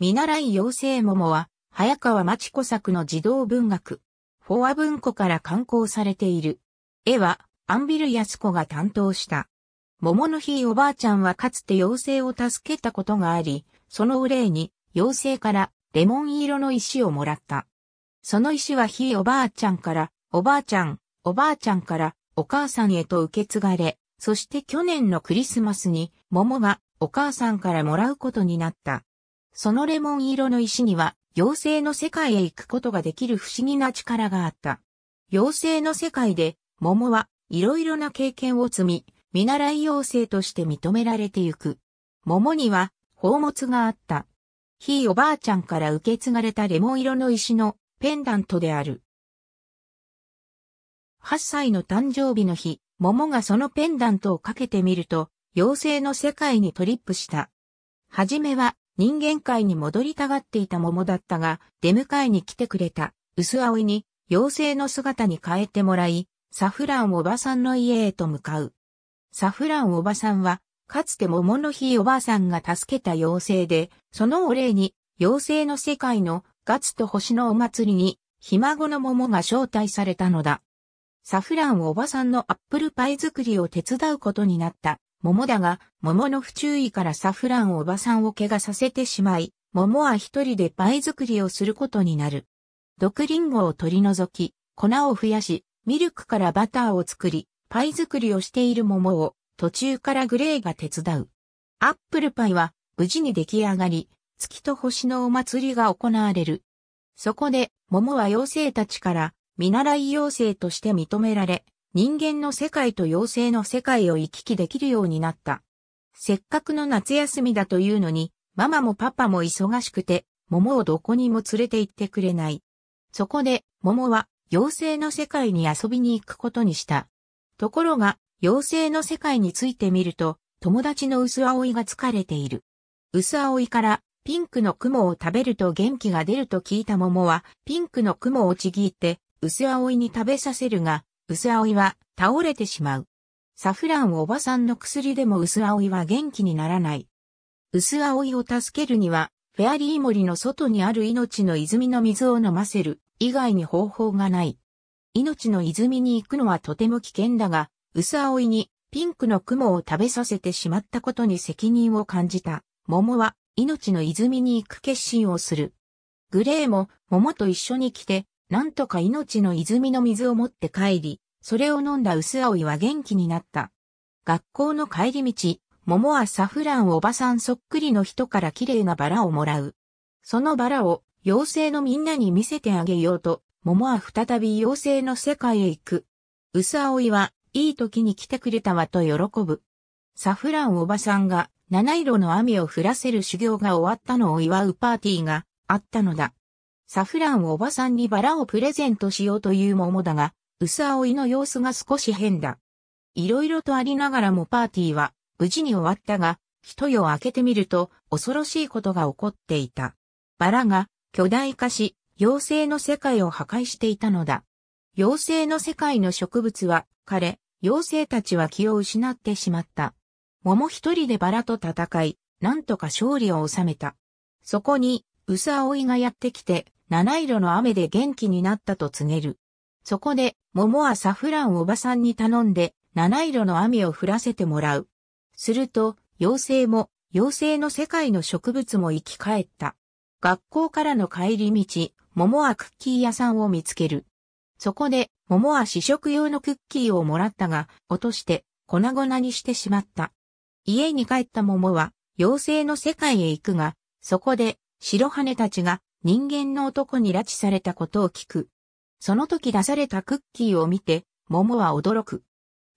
見習い妖精桃は、早川町子作の児童文学、フォア文庫から刊行されている。絵は、アンビル安子が担当した。桃の日おばあちゃんはかつて妖精を助けたことがあり、そのお礼に、妖精からレモン色の石をもらった。その石はひいおばあちゃんから、おばあちゃん、おばあちゃんから、お母さんへと受け継がれ、そして去年のクリスマスに、桃がお母さんからもらうことになった。そのレモン色の石には、妖精の世界へ行くことができる不思議な力があった。妖精の世界で、桃はいろいろな経験を積み、見習い妖精として認められてゆく。桃には、宝物があった。ひいおばあちゃんから受け継がれたレモン色の石のペンダントである。8歳の誕生日の日、桃がそのペンダントをかけてみると、妖精の世界にトリップした。はじめは人間界に戻りたがっていた桃だったが、出迎えに来てくれた、薄葵に、妖精の姿に変えてもらい、サフランおばさんの家へと向かう。サフランおばさんは、かつて桃の日おばあさんが助けた妖精で、そのお礼に、妖精の世界のガツと星のお祭りに、ひ孫の桃が招待されたのだ。サフランおばさんのアップルパイ作りを手伝うことになった桃だが、桃の不注意からサフランおばさんを怪我させてしまい、桃は一人でパイ作りをすることになる。毒リンゴを取り除き、粉を増やし、ミルクからバターを作り、パイ作りをしている桃を途中からグレーが手伝う。アップルパイは無事に出来上がり、月と星のお祭りが行われる。そこで、桃は妖精たちから見習い妖精として認められ、人間の世界と妖精の世界を行き来できるようになった。せっかくの夏休みだというのに、ママもパパも忙しくて、桃をどこにも連れて行ってくれない。そこで、桃は妖精の世界に遊びに行くことにした。ところが、妖精の世界についてみると、友達の薄葵が疲れている。薄葵から、ピンクの雲を食べると元気が出ると聞いた桃は、ピンクの雲をちぎって、薄葵に食べさせるが、薄葵は倒れてしまう。サフランおばさんの薬でも薄葵は元気にならない。薄葵を助けるには、フェアリー森の外にある命の泉の水を飲ませる以外に方法がない。命の泉に行くのはとても危険だが、薄葵にピンクの雲を食べさせてしまったことに責任を感じた。桃は命の泉に行く決心をする。グレーも桃と一緒に来てなんとか命の泉の水を持って帰り、それを飲んだ薄葵は元気になった。学校の帰り道、桃はサフランおばさんそっくりの人から綺麗なバラをもらう。そのバラを妖精のみんなに見せてあげようと、桃は再び妖精の世界へ行く。薄葵は、いい時に来てくれたわと喜ぶ。サフランおばさんが、七色の雨を降らせる修行が終わったのを祝うパーティーがあったのだ。サフランをおばさんにバラをプレゼントしようという桃だが、薄葵の様子が少し変だ。いろいろとありながらもパーティーは無事に終わったが、一夜を明けてみると恐ろしいことが起こっていた。バラが巨大化し、妖精の世界を破壊していたのだ。妖精の世界の植物は枯れ、妖精たちは気を失ってしまった。桃一人でバラと戦い、なんとか勝利を収めた。そこに、薄葵がやってきて、七色の雨で元気になったと告げる。そこで、桃はサフランおばさんに頼んで、七色の雨を降らせてもらう。すると、妖精も、妖精の世界の植物も生き返った。学校からの帰り道、桃はクッキー屋さんを見つける。そこで、桃は試食用のクッキーをもらったが、落として、粉々にしてしまった。家に帰った桃は、妖精の世界へ行くが、そこで、白羽たちが、人間の男に拉致されたことを聞く。その時出されたクッキーを見て、桃は驚く。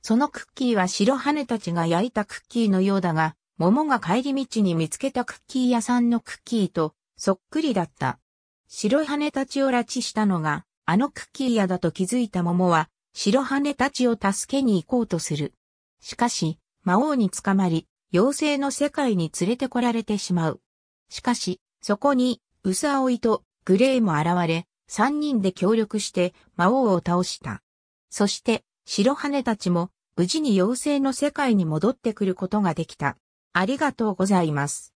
そのクッキーは白羽たちが焼いたクッキーのようだが、桃が帰り道に見つけたクッキー屋さんのクッキーとそっくりだった。白羽たちを拉致したのが、あのクッキー屋だと気づいた桃は、白羽たちを助けに行こうとする。しかし、魔王に捕まり、妖精の世界に連れてこられてしまう。しかし、そこにウサオイとグレイも現れ、三人で協力して魔王を倒した。そして、白羽たちも無事に妖精の世界に戻ってくることができた。ありがとうございます。